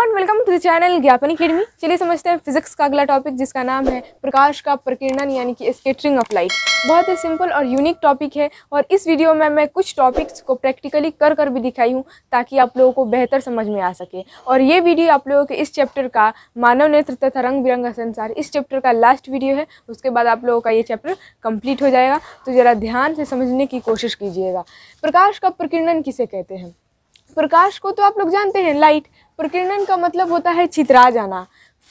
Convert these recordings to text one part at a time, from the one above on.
everyone welcome to the channel Gyapan academy चलिए समझते हैं फिजिक्स का अगला टॉपिक जिसका नाम है प्रकाश का प्रकीर्णन यानी कि स्केटरिंग ऑफ लाइट बहुत ही सिंपल और यूनिक टॉपिक है और इस वीडियो में मैं कुछ टॉपिक्स को प्रैक्टिकली कर कर भी दिखाई हूँ ताकि आप लोगों को बेहतर समझ में आ सके और ये वीडियो आप लोगों के इस चैप्टर का मानव नेत्र तथा रंग बिरंगा संसार इस चैप्टर का लास्ट वीडियो है उसके बाद आप लोगों का ये चैप्टर कंप्लीट हो जाएगा तो ज़रा ध्यान से समझने की कोशिश कीजिएगा प्रकाश का प्रकीर्णन किसे कहते हैं प्रकाश को तो आप लोग जानते हैं लाइट प्रकीर्णन का मतलब होता है छितरा जाना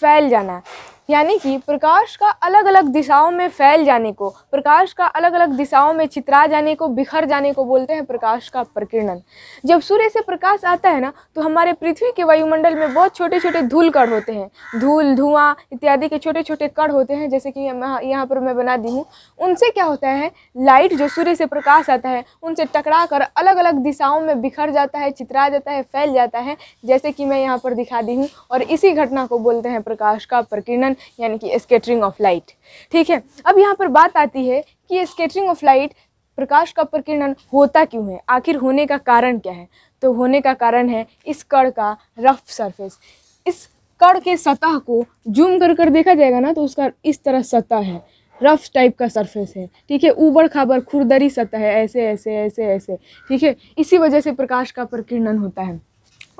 फैल जाना यानी कि प्रकाश का अलग अलग दिशाओं में फैल जाने को प्रकाश का अलग अलग दिशाओं में चित्रा जाने को बिखर जाने को बोलते हैं प्रकाश का प्रकीर्णन जब सूर्य से प्रकाश आता है ना तो हमारे पृथ्वी के वायुमंडल में बहुत छोटे छोटे धूल कण होते हैं धूल धुआं इत्यादि के छोटे छोटे कण होते हैं जैसे कि यहाँ पर मैं बना दी हूँ उनसे क्या होता है लाइट जो सूर्य से प्रकाश आता है उनसे टकरा कर अलग अलग दिशाओं में बिखर जाता है चित्रा जाता है फैल जाता है जैसे कि मैं यहाँ पर दिखा दी हूँ और इसी घटना को बोलते हैं प्रकाश का प्रकीर्णन यानी कि स्केटरिंग ऑफ लाइट ठीक है अब यहाँ पर बात आती है कि स्केटरिंग ऑफ लाइट प्रकाश का प्रकीर्णन होता क्यों है आखिर होने का कारण क्या है तो होने का कारण है इस कड़ का रफ सरफेस इस कड़ के सतह को जूम कर कर देखा जाएगा ना तो उसका इस तरह सतह है रफ टाइप का सरफेस है ठीक है ऊबड़ खाबड़ खुरदरी सतह है ऐसे ऐसे ऐसे ऐसे ठीक है इसी वजह से प्रकाश का प्रकीर्णन होता है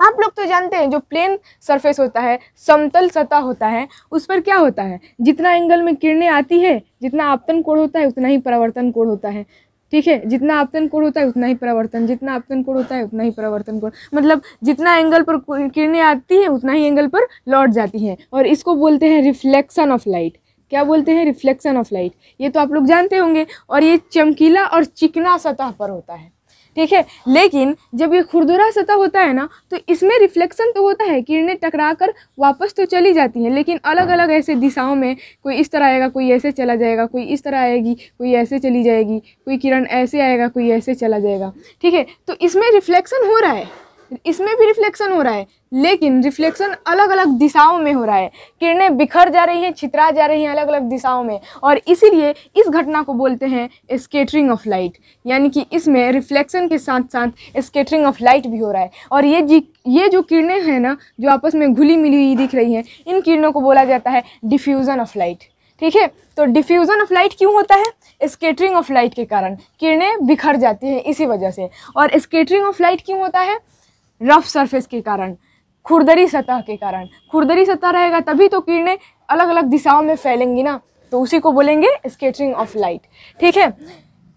आप लोग तो जानते हैं जो प्लेन सरफेस होता है समतल सतह होता है उस पर क्या होता है जितना एंगल में किरणें आती है जितना आपतन कोण होता है उतना ही परावर्तन कोण होता है ठीक है जितना आपतन कोण होता है उतना ही परावर्तन जितना आपतन कोण होता है उतना ही परावर्तन कोण मतलब जितना एंगल पर किरणें आती हैं उतना ही एंगल पर लौट जाती हैं और इसको बोलते हैं रिफ्लेक्शन ऑफ लाइट क्या बोलते हैं रिफ्लेक्शन ऑफ लाइट ये तो आप लोग जानते होंगे और ये चमकीला और चिकना सतह पर होता है ठीक है लेकिन जब ये खुरदुरा सतह होता है ना तो इसमें रिफ्लेक्शन तो होता है किरणें टकरा कर वापस तो चली जाती हैं लेकिन अलग अलग ऐसे दिशाओं में कोई इस तरह आएगा कोई ऐसे चला जाएगा कोई इस तरह आएगी कोई ऐसे चली जाएगी कोई किरण ऐसे आएगा कोई ऐसे चला जाएगा ठीक है तो इसमें रिफ्लेक्शन हो रहा है इसमें भी रिफ्लेक्शन हो रहा है लेकिन रिफ्लेक्शन अलग अलग दिशाओं में हो रहा है किरणें बिखर जा रही हैं छितरा जा रही हैं अलग अलग दिशाओं में और इसीलिए इस घटना को बोलते हैं स्केटरिंग ऑफ लाइट यानी कि इसमें रिफ्लेक्शन के साथ साथ स्केटरिंग ऑफ लाइट भी हो रहा है और ये जी ये जो किरणें हैं ना जो आपस में घुली मिली हुई दिख रही हैं इन किरणों को बोला जाता है डिफ्यूज़न ऑफ लाइट ठीक है तो डिफ्यूज़न ऑफ लाइट क्यों होता है स्केटरिंग ऑफ लाइट के कारण किरणें बिखर जाती हैं इसी वजह से और स्केटरिंग ऑफ लाइट क्यों होता है रफ सरफेस के कारण खुरदरी सतह के कारण खुरदरी सतह रहेगा तभी तो किरणें अलग अलग दिशाओं में फैलेंगी ना तो उसी को बोलेंगे स्केटरिंग ऑफ लाइट ठीक है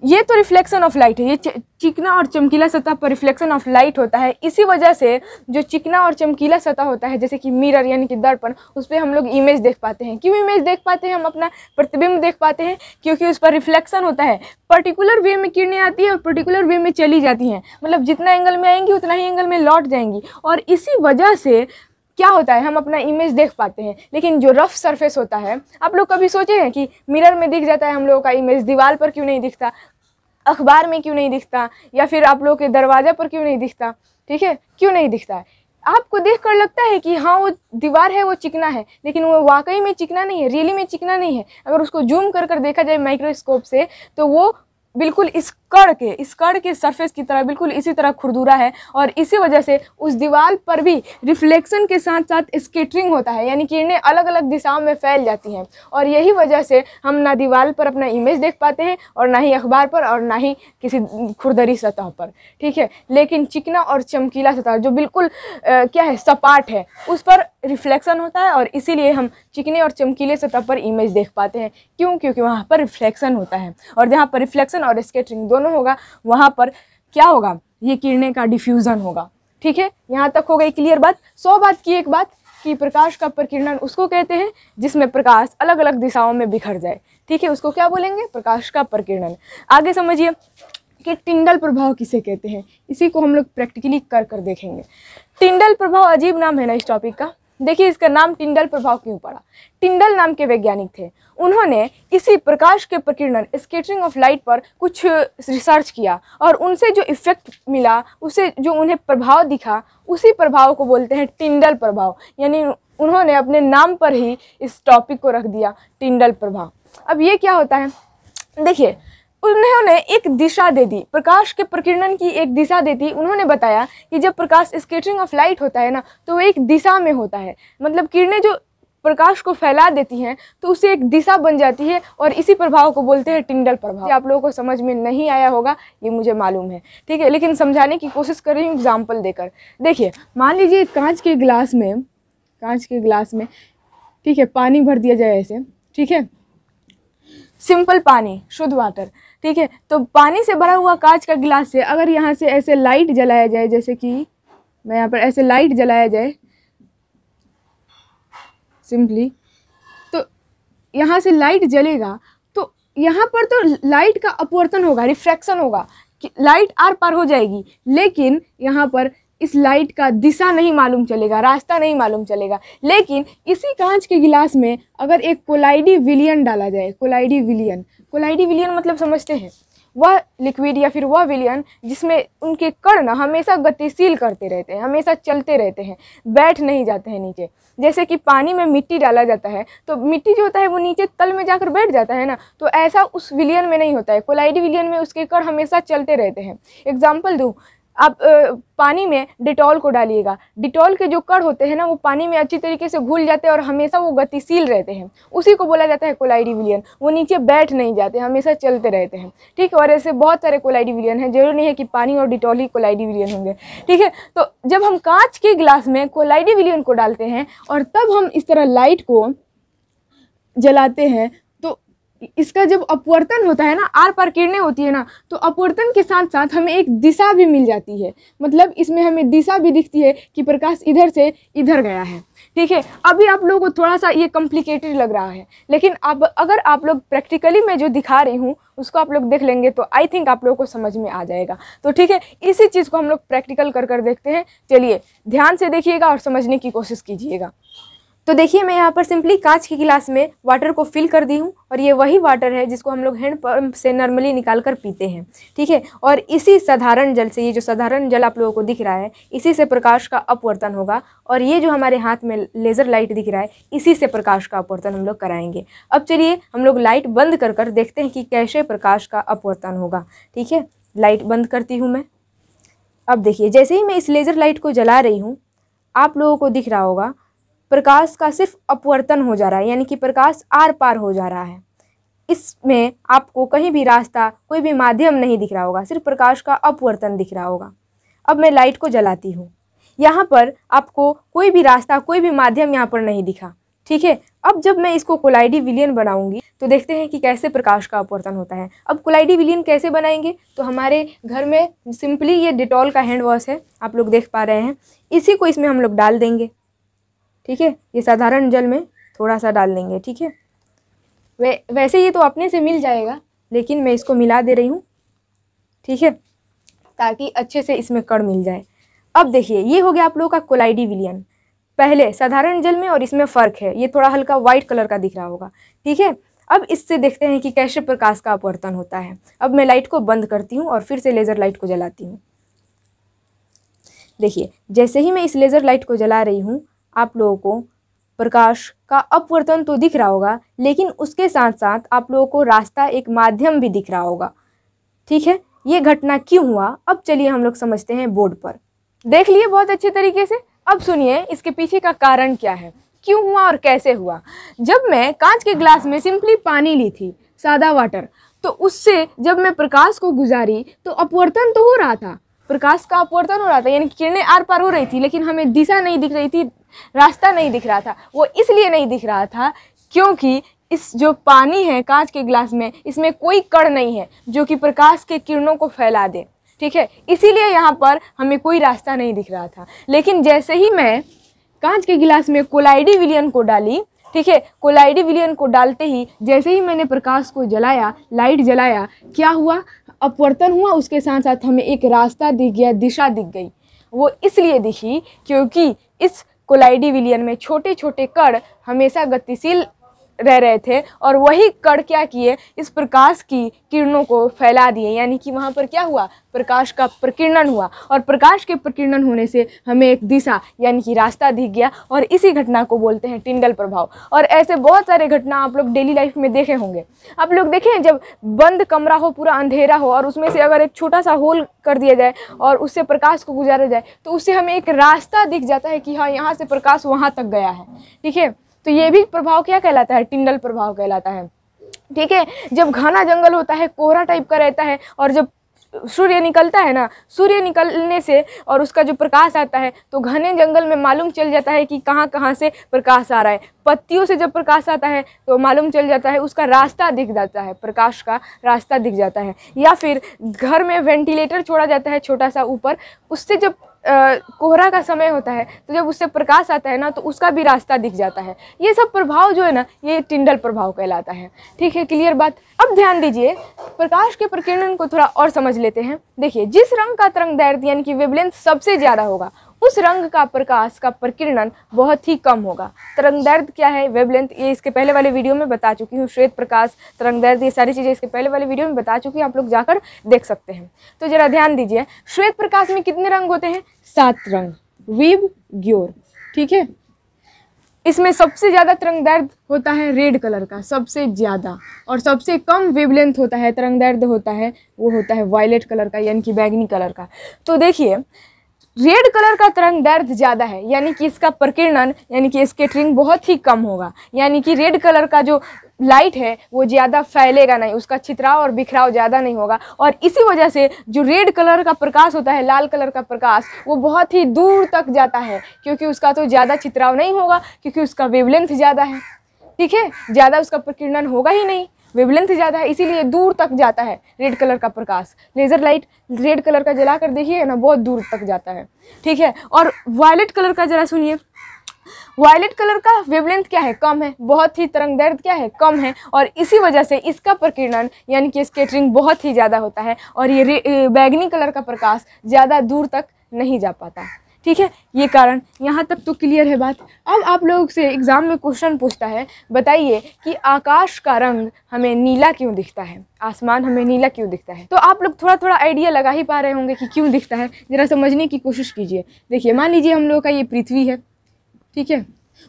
ये तो रिफ्लेक्शन ऑफ लाइट है ये चिकना और चमकीला सतह पर रिफ्लेक्शन ऑफ लाइट होता है इसी वजह से जो चिकना और चमकीला सतह होता है जैसे कि मिरर यानी कि दर्पण उस पर हम लोग इमेज देख पाते हैं क्यों इमेज देख पाते हैं हम अपना प्रतिबिंब देख पाते हैं क्योंकि उस पर रिफ्लेक्शन होता है पर्टिकुलर वे में किरणें आती है और पर्टिकुलर वे में चली जाती हैं मतलब जितना एंगल में आएंगी उतना ही एंगल में लौट जाएंगी और इसी वजह से क्या होता है हम अपना इमेज देख पाते हैं लेकिन जो रफ सरफेस होता है आप लोग कभी सोचे हैं कि मिरर में दिख जाता है हम लोगों का इमेज दीवार पर क्यों नहीं दिखता अखबार में क्यों नहीं दिखता या फिर आप लोगों के दरवाज़ा पर क्यों नहीं दिखता ठीक है क्यों नहीं दिखता है आपको देख कर लगता है कि हाँ वो दीवार है वो चिकना है लेकिन वो वाकई में चिकना नहीं है रियली में चिकना नहीं है अगर उसको जूम कर कर देखा जाए माइक्रोस्कोप से तो वो बिल्कुल इस कड़ के इस कड़ के सरफेस की तरह बिल्कुल इसी तरह खुरदुरा है और इसी वजह से उस दीवार पर भी रिफ्लेक्शन के साथ साथ स्केटरिंग होता है यानी किरणें अलग अलग दिशाओं में फैल जाती हैं और यही वजह से हम ना दीवार पर अपना इमेज देख पाते हैं और ना ही अखबार पर और ना ही किसी खुरदरी सतह पर ठीक है लेकिन चिकना और चमकीला सतह जो बिल्कुल आ, क्या है सपाट है उस पर रिफ्लेक्शन होता है और इसीलिए हम चिकने और चमकीले सतह पर इमेज देख पाते हैं क्यों क्योंकि वहाँ पर रिफ्लेक्शन होता है और जहाँ पर रिफ्लेक्शन डिफ्यूज़न और स्केटरिंग दोनों होगा वहाँ पर क्या होगा ये किरणें का डिफ्यूज़न होगा ठीक है यहाँ तक हो गई क्लियर बात सौ बात की एक बात कि प्रकाश का प्रकीर्णन उसको कहते हैं जिसमें प्रकाश अलग अलग दिशाओं में बिखर जाए ठीक है उसको क्या बोलेंगे प्रकाश का प्रकीर्णन आगे समझिए कि टिंडल प्रभाव किसे कहते हैं इसी को हम लोग प्रैक्टिकली कर कर देखेंगे टिंडल प्रभाव अजीब नाम है ना इस टॉपिक का देखिए इसका नाम टिंडल प्रभाव क्यों पड़ा टिंडल नाम के वैज्ञानिक थे उन्होंने इसी प्रकाश के प्रकीर्णन स्केटरिंग ऑफ लाइट पर कुछ रिसर्च किया और उनसे जो इफेक्ट मिला उसे जो उन्हें प्रभाव दिखा उसी प्रभाव को बोलते हैं टिंडल प्रभाव यानी उन्होंने अपने नाम पर ही इस टॉपिक को रख दिया टिंडल प्रभाव अब ये क्या होता है देखिए उन्होंने एक दिशा दे दी प्रकाश के प्रकीर्णन की एक दिशा दे दी उन्होंने बताया कि जब प्रकाश स्केटरिंग ऑफ लाइट होता है ना तो वो एक दिशा में होता है मतलब किरणें जो प्रकाश को फैला देती हैं तो उसे एक दिशा बन जाती है और इसी प्रभाव को बोलते हैं टिंडल प्रभाव आप लोगों को समझ में नहीं आया होगा ये मुझे मालूम है ठीक है लेकिन समझाने की कोशिश कर रही हूँ एग्जाम्पल देकर देखिए मान लीजिए कांच के गिलास में कांच के गिलास में ठीक है पानी भर दिया जाए ऐसे ठीक है सिंपल पानी शुद्ध वाटर ठीक है तो पानी से भरा हुआ कांच का गिलास से अगर यहाँ से ऐसे लाइट जलाया जाए जैसे कि मैं यहाँ पर ऐसे लाइट जलाया जाए सिंपली तो यहाँ से लाइट जलेगा तो यहाँ पर तो लाइट का अपवर्तन होगा रिफ्रैक्शन होगा कि लाइट आर पार हो जाएगी लेकिन यहाँ पर इस लाइट का दिशा नहीं मालूम चलेगा रास्ता नहीं मालूम चलेगा लेकिन इसी कांच के गिलास में अगर एक कोलाइडी विलियन डाला जाए कोलाइडी विलियन कोलाइडी विलियन मतलब समझते हैं वह लिक्विड या फिर वह विलियन जिसमें उनके कण ना हमेशा गतिशील करते रहते हैं हमेशा चलते रहते हैं बैठ नहीं जाते हैं नीचे जैसे कि पानी में मिट्टी डाला जाता है तो मिट्टी जो होता है वो नीचे तल में जाकर बैठ जाता है ना तो ऐसा उस विलियन में नहीं होता है कोलाइडी विलियन में उसके कण हमेशा चलते रहते हैं एग्जाम्पल दूँ आप पानी में डिटॉल को डालिएगा डिटॉल के जो कड़ होते हैं ना वो पानी में अच्छी तरीके से घुल जाते हैं और हमेशा वो गतिशील रहते हैं उसी को बोला जाता है कोलाइडिविलियन वो नीचे बैठ नहीं जाते हमेशा चलते रहते हैं ठीक है और ऐसे बहुत सारे कोलाइडिविलियन हैं जरूरी नहीं है कि पानी और डिटॉल ही कोलाइडिविलियन होंगे ठीक है तो जब हम कांच के गिलास में कोलाइडिविलियन को डालते हैं और तब हम इस तरह लाइट को जलाते हैं इसका जब अपवर्तन होता है ना आर पार किरणें होती है ना तो अपवर्तन के साथ साथ हमें एक दिशा भी मिल जाती है मतलब इसमें हमें दिशा भी दिखती है कि प्रकाश इधर से इधर गया है ठीक है अभी आप लोगों को थोड़ा सा ये कॉम्प्लिकेटेड लग रहा है लेकिन आप अगर आप लोग प्रैक्टिकली मैं जो दिखा रही हूँ उसको आप लोग देख लेंगे तो आई थिंक आप लोगों को समझ में आ जाएगा तो ठीक है इसी चीज़ को हम लोग प्रैक्टिकल कर कर देखते हैं चलिए ध्यान से देखिएगा और समझने की कोशिश कीजिएगा तो देखिए मैं यहाँ पर सिंपली कांच के गिलास में वाटर को फिल कर दी हूँ और ये वही वाटर है जिसको हम लोग हैंड पंप से नॉर्मली निकाल कर पीते हैं ठीक है और इसी साधारण जल से ये जो साधारण जल आप लोगों को दिख रहा है इसी से प्रकाश का अपवर्तन होगा और ये जो हमारे हाथ में लेज़र लाइट दिख रहा है इसी से प्रकाश का अपवर्तन हम लोग कराएंगे अब चलिए हम लोग लाइट बंद कर कर देखते हैं कि कैसे प्रकाश का अपवर्तन होगा ठीक है लाइट बंद करती हूँ मैं अब देखिए जैसे ही मैं इस लेज़र लाइट को जला रही हूँ आप लोगों को दिख रहा होगा प्रकाश का सिर्फ अपवर्तन हो जा रहा है यानी कि प्रकाश आर पार हो जा रहा है इसमें आपको कहीं भी रास्ता कोई भी माध्यम नहीं दिख रहा होगा सिर्फ प्रकाश का अपवर्तन दिख रहा होगा अब मैं लाइट को जलाती हूँ यहाँ पर आपको कोई भी रास्ता कोई भी माध्यम यहाँ पर नहीं दिखा ठीक है अब जब मैं इसको कोलाइडी विलियन बनाऊंगी तो देखते हैं कि कैसे प्रकाश का अपवर्तन होता है अब कोलाइडी विलियन कैसे बनाएंगे तो हमारे घर में सिंपली ये डिटॉल का हैंड वॉश है आप लोग देख पा रहे हैं इसी को इसमें हम लोग डाल देंगे ठीक है ये साधारण जल में थोड़ा सा डाल देंगे ठीक है वै वैसे ये तो अपने से मिल जाएगा लेकिन मैं इसको मिला दे रही हूँ ठीक है ताकि अच्छे से इसमें कड़ मिल जाए अब देखिए ये हो गया आप लोगों का कोलाइडी विलियन पहले साधारण जल में और इसमें फ़र्क है ये थोड़ा हल्का वाइट कलर का दिख रहा होगा ठीक है अब इससे देखते हैं कि कैसे प्रकाश का अपवर्तन होता है अब मैं लाइट को बंद करती हूँ और फिर से लेज़र लाइट को जलाती हूँ देखिए जैसे ही मैं इस लेज़र लाइट को जला रही हूँ आप लोगों को प्रकाश का अपवर्तन तो दिख रहा होगा लेकिन उसके साथ साथ आप लोगों को रास्ता एक माध्यम भी दिख रहा होगा ठीक है ये घटना क्यों हुआ अब चलिए हम लोग समझते हैं बोर्ड पर देख लिए बहुत अच्छे तरीके से अब सुनिए इसके पीछे का कारण क्या है क्यों हुआ और कैसे हुआ जब मैं कांच के ग्लास में सिंपली पानी ली थी सादा वाटर तो उससे जब मैं प्रकाश को गुजारी तो अपवर्तन तो हो रहा था प्रकाश का अपवर्तन हो रहा था यानी किरणें आर पार हो रही थी लेकिन हमें दिशा नहीं दिख रही थी रास्ता नहीं दिख रहा था वो इसलिए नहीं दिख रहा था क्योंकि इस जो पानी है कांच के गिलास में इसमें कोई कड़ नहीं है जो कि प्रकाश के किरणों को फैला दे ठीक है इसीलिए यहाँ पर हमें कोई रास्ता नहीं दिख रहा था लेकिन जैसे ही मैं कांच के गिलास में कोलाइडी विलियन को डाली ठीक है कोलाइडी विलियन को डालते ही जैसे ही मैंने प्रकाश को जलाया लाइट जलाया क्या हुआ अपवर्तन हुआ उसके साथ साथ हमें एक रास्ता दिख गया दिशा दिख गई वो इसलिए दिखी क्योंकि इस कोलाइडी विलियन में छोटे छोटे कण हमेशा गतिशील रह रहे थे और वही कण क्या किए इस प्रकाश की किरणों को फैला दिए यानी कि वहाँ पर क्या हुआ प्रकाश का प्रकीर्णन हुआ और प्रकाश के प्रकीर्णन होने से हमें एक दिशा यानी कि रास्ता दिख गया और इसी घटना को बोलते हैं टिंडल प्रभाव और ऐसे बहुत सारे घटना आप लोग डेली लाइफ में देखे होंगे आप लोग देखें जब बंद कमरा हो पूरा अंधेरा हो और उसमें से अगर एक छोटा सा होल कर दिया जाए और उससे प्रकाश को गुजारा जाए तो उससे हमें एक रास्ता दिख जाता है कि हाँ यहाँ से प्रकाश वहाँ तक गया है ठीक है तो ये भी प्रभाव क्या कहलाता है टिंडल प्रभाव कहलाता है ठीक है जब घना जंगल होता है कोहरा टाइप का रहता है और जब सूर्य निकलता है ना सूर्य निकलने से और उसका जो प्रकाश आता है तो घने जंगल में मालूम चल जाता है कि कहाँ कहाँ से प्रकाश आ रहा है पत्तियों से जब प्रकाश आता है तो मालूम चल जाता है उसका रास्ता दिख जाता है प्रकाश का रास्ता दिख जाता है या फिर घर में वेंटिलेटर छोड़ा जाता है छोटा सा ऊपर उससे जब कोहरा का समय होता है तो जब उससे प्रकाश आता है ना तो उसका भी रास्ता दिख जाता है ये सब प्रभाव जो है ना ये टिंडल प्रभाव कहलाता है ठीक है क्लियर बात अब ध्यान दीजिए प्रकाश के प्रकीर्णन को थोड़ा और समझ लेते हैं देखिए जिस रंग का तरंग दैर्ध्य यानी कि वेबलेंथ सबसे ज़्यादा होगा उस रंग का प्रकाश का प्रकीर्णन बहुत ही कम होगा तरंग दर्द क्या है वेबलेंथ ये इसके पहले वाले वीडियो में बता चुकी हूँ श्वेत प्रकाश तरंग दर्द ये सारी चीज़ें इसके पहले वाले वीडियो में बता चुकी हूँ आप लोग जाकर देख सकते हैं तो ज़रा ध्यान दीजिए श्वेत प्रकाश में कितने रंग होते हैं सात रंग वीब ग्योर ठीक है इसमें सबसे ज़्यादा तरंग दर्द होता है रेड कलर का सबसे ज़्यादा और सबसे कम वेबलेंथ होता है तरंग दर्द होता है वो होता है वायलेट कलर का यानी कि बैगनी कलर का तो देखिए रेड कलर का तरंग दर्द ज़्यादा है यानी कि इसका प्रकीर्णन यानी कि स्केटरिंग बहुत ही कम होगा यानी कि रेड कलर का जो लाइट है वो ज़्यादा फैलेगा नहीं उसका छितराव और बिखराव ज़्यादा नहीं होगा और इसी वजह से जो रेड कलर का प्रकाश होता है लाल कलर का प्रकाश वो बहुत ही दूर तक जाता है क्योंकि उसका तो ज़्यादा छितराव नहीं होगा क्योंकि उसका वेवलेंथ ज़्यादा है ठीक है ज़्यादा उसका प्रकीर्णन होगा ही नहीं वेवलेंथ ज़्यादा है इसीलिए दूर तक जाता है रेड कलर का प्रकाश लेज़र लाइट रेड कलर का जला कर देखिए ना बहुत दूर तक जाता है ठीक है और वायलेट कलर का ज़रा सुनिए वायलेट कलर का वेवलेंथ क्या है कम है बहुत ही तरंग दर्द क्या है कम है और इसी वजह से इसका प्रकीर्णन यानी कि स्केटरिंग बहुत ही ज़्यादा होता है और ये बैगनी कलर का प्रकाश ज़्यादा दूर तक नहीं जा पाता ठीक है ये कारण यहाँ तक तो क्लियर है बात अब आप लोग से एग्ज़ाम में क्वेश्चन पूछता है बताइए कि आकाश का रंग हमें नीला क्यों दिखता है आसमान हमें नीला क्यों दिखता है तो आप लोग थोड़ा थोड़ा आइडिया लगा ही पा रहे होंगे कि क्यों दिखता है ज़रा समझने की कोशिश कीजिए देखिए मान लीजिए हम लोगों का ये पृथ्वी है ठीक है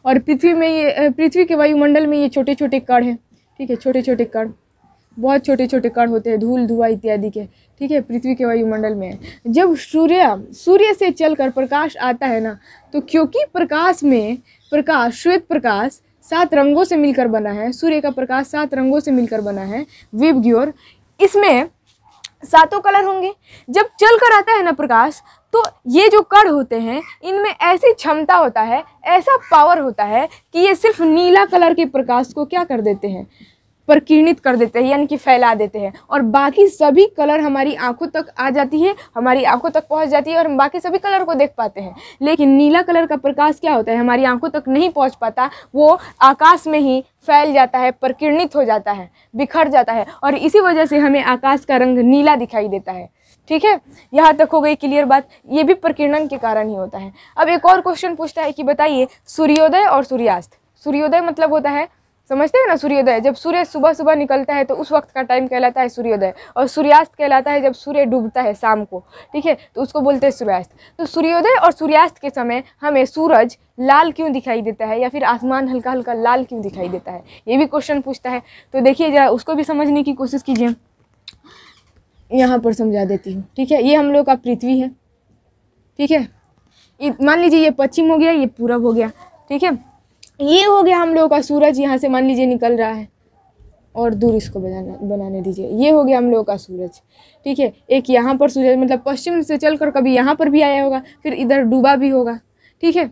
और पृथ्वी में ये पृथ्वी के वायुमंडल में ये छोटे छोटे कण हैं ठीक है छोटे छोटे कण बहुत छोटे छोटे कण होते हैं धूल धुआ इत्यादि के ठीक है पृथ्वी के वायुमंडल में जब सूर्य सूर्य से चलकर प्रकाश आता है ना तो क्योंकि प्रकाश में प्रकाश श्वेत प्रकाश सात रंगों से मिलकर बना है सूर्य का प्रकाश सात रंगों से मिलकर बना है वेब ग्योर इसमें सातों कलर होंगे जब चल कर आता है ना प्रकाश तो ये जो कण होते हैं इनमें ऐसी क्षमता होता है ऐसा पावर होता है कि ये सिर्फ नीला कलर के प्रकाश को क्या कर देते हैं प्रकीर्णित कर देते हैं यानी कि फैला देते हैं और बाकी सभी कलर हमारी आंखों तक आ जाती है हमारी आंखों तक पहुंच जाती है और हम बाकी सभी कलर को देख पाते हैं लेकिन नीला कलर का प्रकाश क्या होता है हमारी आंखों तक नहीं पहुंच पाता वो आकाश में ही फैल जाता है प्रकीर्णित हो जाता है बिखर जाता है और इसी वजह से हमें आकाश का रंग नीला दिखाई देता है ठीक है यहाँ तक हो गई क्लियर बात ये भी प्रकीर्णन के कारण ही होता है अब एक और क्वेश्चन पूछता है कि बताइए सूर्योदय और सूर्यास्त सूर्योदय मतलब होता है समझते हैं ना सूर्योदय जब सूर्य सुबह सुबह निकलता है तो उस वक्त का टाइम कहलाता है सूर्योदय और सूर्यास्त कहलाता है जब सूर्य डूबता है शाम को ठीक है तो उसको बोलते हैं सूर्यास्त तो सूर्योदय और सूर्यास्त के समय हमें सूरज लाल क्यों दिखाई देता है या फिर आसमान हल्का हल्का लाल क्यों दिखाई देता है ये भी क्वेश्चन पूछता है तो देखिए जरा उसको भी समझने की कोशिश कीजिए यहाँ पर समझा देती हूँ ठीक है ये हम लोग का पृथ्वी है ठीक है मान लीजिए ये पश्चिम हो गया ये पूरब हो गया ठीक है ये हो गया हम लोगों का सूरज यहाँ से मान लीजिए निकल रहा है और दूर इसको बनाने बनाने दीजिए ये हो गया हम लोगों का सूरज ठीक है एक यहाँ पर सूरज मतलब पश्चिम से चलकर कभी यहाँ पर भी आया होगा फिर इधर डूबा भी होगा ठीक है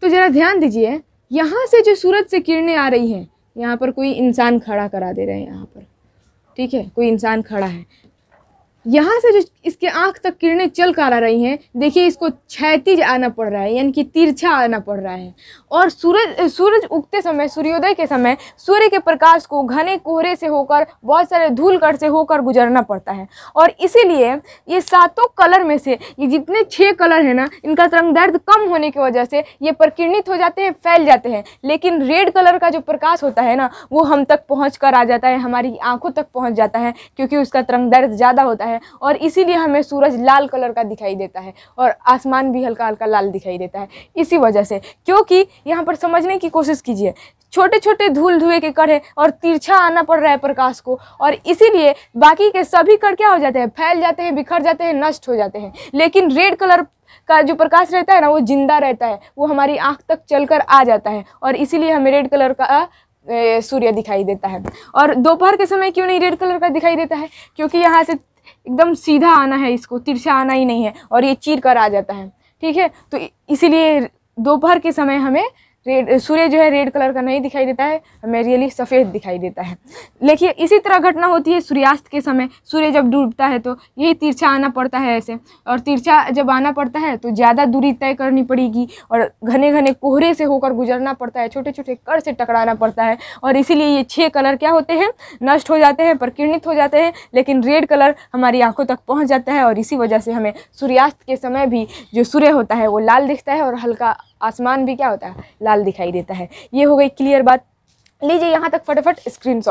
तो ज़रा ध्यान दीजिए यहाँ से जो सूरज से किरणें आ रही हैं यहाँ पर कोई इंसान खड़ा करा दे रहे हैं यहाँ पर ठीक है कोई इंसान खड़ा है यहाँ से जो इसके आँख तक किरणें चल कर आ रही हैं देखिए इसको क्षैतिज आना पड़ रहा है यानी कि तिरछा आना पड़ रहा है और सूरज सूरज उगते समय सूर्योदय के समय सूर्य के प्रकाश को घने कोहरे से होकर बहुत सारे धूल कर से होकर गुजरना पड़ता है और इसीलिए ये सातों कलर में से ये जितने छः कलर हैं ना इनका तरंग दर्द कम होने की वजह से ये प्रकीर्णित हो जाते हैं फैल जाते हैं लेकिन रेड कलर का जो प्रकाश होता है ना वो हम तक पहुँच कर आ जाता है हमारी आँखों तक पहुँच जाता है क्योंकि उसका तरंग दर्द ज़्यादा होता है है और इसीलिए हमें सूरज लाल कलर का दिखाई देता है और आसमान भी हल्का हल्का लाल दिखाई देता है इसी वजह से क्योंकि यहाँ पर समझने की कोशिश कीजिए छोटे छोटे धूल धुए के कण और तिरछा आना पड़ रहा है प्रकाश को और इसीलिए बाकी के सभी कड़ क्या हो जाते हैं फैल जाते हैं बिखर जाते हैं नष्ट हो जाते हैं लेकिन रेड कलर का जो प्रकाश रहता है ना वो जिंदा रहता है वो हमारी आँख तक चलकर आ जाता है और इसीलिए हमें रेड कलर का सूर्य दिखाई देता है और दोपहर के समय क्यों नहीं रेड कलर का दिखाई देता है क्योंकि यहाँ से एकदम सीधा आना है इसको तिरछा आना ही नहीं है और ये चीर कर आ जाता है ठीक है तो इसीलिए दोपहर के समय हमें रेड सूर्य जो है रेड कलर का नहीं दिखाई देता है हमें रियली सफ़ेद दिखाई देता है देखिए इसी तरह घटना होती है सूर्यास्त के समय सूर्य जब डूबता है तो यही तिरछा आना पड़ता है ऐसे और तिरछा जब आना पड़ता है तो ज़्यादा दूरी तय करनी पड़ेगी और घने घने कोहरे से होकर गुजरना पड़ता है छोटे छोटे कर से टकराना पड़ता है और इसीलिए ये छः कलर क्या होते हैं नष्ट हो जाते हैं प्रकीर्णित हो जाते हैं लेकिन रेड कलर हमारी आँखों तक पहुँच जाता है और इसी वजह से हमें सूर्यास्त के समय भी जो सूर्य होता है वो लाल दिखता है और हल्का आसमान भी क्या होता है लाल दिखाई देता है ये हो गई क्लियर बात लीजिए यहाँ तक फटाफट स्क्रीन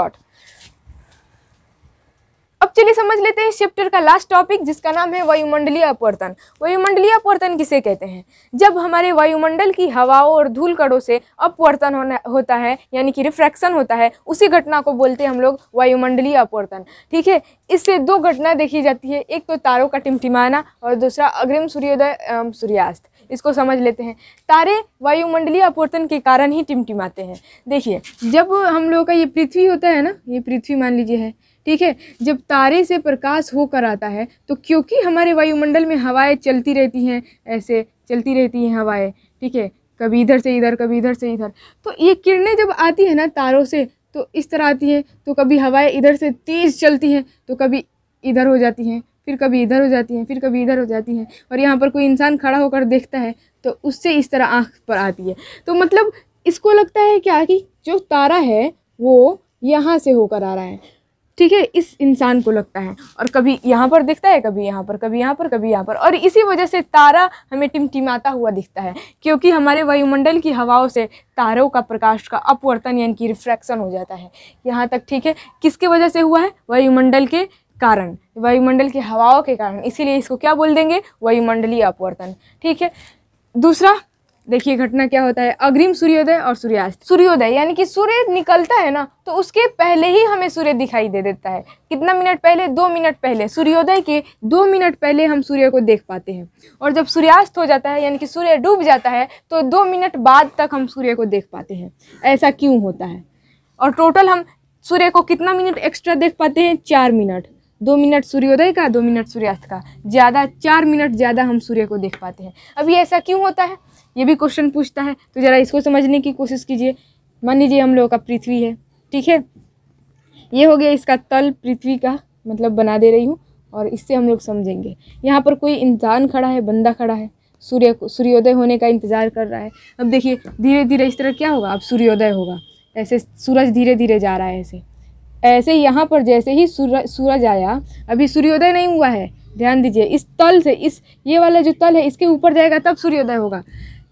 अब चलिए समझ लेते हैं चैप्टर का लास्ट टॉपिक जिसका नाम है वायुमंडलीय अपवर्तन वायुमंडलीय अपवर्तन किसे कहते हैं जब हमारे वायुमंडल की हवाओं और धूल कड़ों से अपवर्तन होना होता है यानी कि रिफ्रैक्शन होता है उसी घटना को बोलते हैं हम लोग वायुमंडलीय अपवर्तन ठीक है इससे दो घटना देखी जाती है एक तो तारों का टिमटिमाना और दूसरा अग्रिम सूर्योदय एवं सूर्यास्त इसको समझ लेते हैं तारे वायुमंडलीय अपवर्तन के कारण ही टिमटिमाते हैं देखिए जब हम लोग का ये पृथ्वी होता है ना ये पृथ्वी मान लीजिए है ठीक है जब तारे से प्रकाश होकर आता है तो क्योंकि हमारे वायुमंडल में हवाएं चलती रहती हैं ऐसे चलती रहती हैं हवाएं ठीक है कभी इधर से इधर कभी इधर से इधर तो ये किरणें जब आती हैं ना तारों से तो इस तरह आती हैं तो कभी हवाएं इधर से तेज़ चलती हैं तो कभी इधर हो जाती हैं फिर कभी इधर हो जाती हैं फिर कभी इधर हो जाती हैं और यहाँ पर कोई इंसान खड़ा होकर देखता है तो उससे इस तरह आँख पर आती है तो मतलब इसको लगता है क्या कि जो तारा है वो यहाँ से होकर आ रहा है ठीक है इस इंसान को लगता है और कभी यहाँ पर दिखता है कभी यहाँ पर कभी यहाँ पर कभी यहाँ पर और इसी वजह से तारा हमें टिमटिमाता हुआ दिखता है क्योंकि हमारे वायुमंडल की हवाओं से तारों का प्रकाश का अपवर्तन यानी कि रिफ्रैक्शन हो जाता है यहाँ तक ठीक है किसके वजह से हुआ है वायुमंडल के कारण वायुमंडल की हवाओं के कारण इसीलिए इसको क्या बोल देंगे वायुमंडलीय अपवर्तन ठीक है दूसरा देखिए घटना क्या होता है अग्रिम सूर्योदय और सूर्यास्त सूर्योदय यानी कि सूर्य निकलता है ना तो उसके पहले ही हमें सूर्य दिखाई दे देता है कितना मिनट पहले दो मिनट पहले सूर्योदय के दो मिनट पहले हम सूर्य को देख पाते हैं और जब सूर्यास्त हो जाता है यानी कि सूर्य डूब जाता है तो दो मिनट बाद तक हम सूर्य को देख पाते हैं ऐसा क्यों होता है और टोटल हम सूर्य को कितना मिनट एक्स्ट्रा देख पाते हैं चार मिनट दो मिनट सूर्योदय का दो मिनट सूर्यास्त का ज़्यादा चार मिनट ज़्यादा हम सूर्य को देख पाते हैं अब ये ऐसा क्यों होता है ये भी क्वेश्चन पूछता है तो ज़रा इसको समझने की कोशिश कीजिए मान लीजिए हम लोगों का पृथ्वी है ठीक है ये हो गया इसका तल पृथ्वी का मतलब बना दे रही हूँ और इससे हम लोग समझेंगे यहाँ पर कोई इंसान खड़ा है बंदा खड़ा है सूर्य सूर्योदय होने का इंतज़ार कर रहा है अब देखिए धीरे धीरे इस तरह क्या होगा अब सूर्योदय होगा ऐसे सूरज धीरे धीरे जा रहा है ऐसे ऐसे यहाँ पर जैसे ही सूरज सूरज आया अभी सूर्योदय नहीं हुआ है ध्यान दीजिए इस तल से इस ये वाला जो तल है इसके ऊपर जाएगा तब सूर्योदय होगा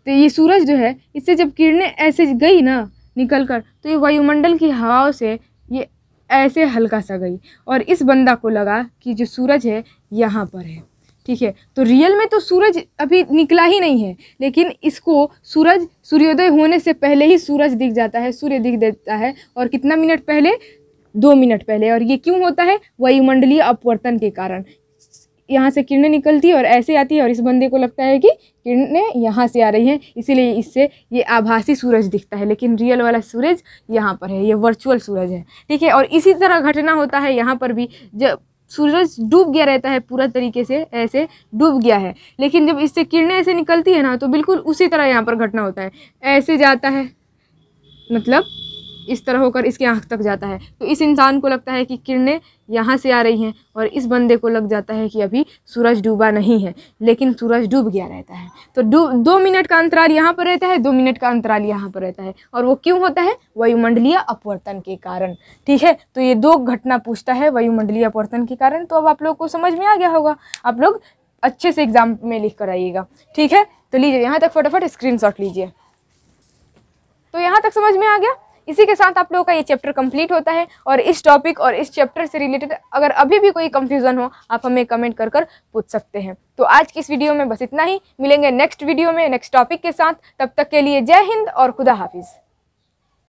तो ये सूरज जो है इससे जब किरणें ऐसे गई ना निकल कर तो ये वायुमंडल की हवाओं से ये ऐसे हल्का सा गई और इस बंदा को लगा कि जो सूरज है यहाँ पर है ठीक है तो रियल में तो सूरज अभी निकला ही नहीं है लेकिन इसको सूरज सूर्योदय होने से पहले ही सूरज दिख जाता है सूर्य दिख देता है और कितना मिनट पहले दो मिनट पहले और ये क्यों होता है वायुमंडलीय अपवर्तन के कारण यहाँ से किरणें निकलती है और ऐसे आती है और इस बंदे को लगता है कि किरणें यहाँ से आ रही हैं इसीलिए इससे ये आभासी सूरज दिखता है लेकिन रियल वाला सूरज यहाँ पर है ये वर्चुअल सूरज है ठीक है और इसी तरह घटना होता है यहाँ पर भी जब सूरज डूब गया रहता है पूरा तरीके से ऐसे डूब गया है लेकिन जब इससे किरणें ऐसे निकलती है ना तो बिल्कुल उसी तरह यहाँ पर घटना होता है ऐसे जाता है मतलब इस तरह होकर इसकी आँख तक जाता है तो इस इंसान को लगता है कि किरणें यहाँ से आ रही हैं और इस बंदे को लग जाता है कि अभी सूरज डूबा नहीं है लेकिन सूरज डूब गया रहता है तो डूब दो मिनट का अंतराल यहाँ पर रहता है दो मिनट का अंतराल यहाँ पर रहता है और वो क्यों होता है वायुमंडलीय अपवर्तन के कारण ठीक है तो ये दो घटना पूछता है वायुमंडलीय अपवर्तन के कारण तो अब आप लोग को समझ में आ गया होगा आप लोग अच्छे से एग्जाम में लिख कर आइएगा ठीक है तो लीजिए यहाँ तक फटाफट स्क्रीन लीजिए तो यहाँ तक समझ में आ गया इसी के साथ आप लोगों का ये चैप्टर कंप्लीट होता है और इस टॉपिक और इस चैप्टर से रिलेटेड अगर अभी भी कोई कंफ्यूजन हो आप हमें कमेंट कर कर पूछ सकते हैं तो आज की इस वीडियो में बस इतना ही मिलेंगे नेक्स्ट वीडियो में नेक्स्ट टॉपिक के साथ तब तक के लिए जय हिंद और खुदा हाफिज़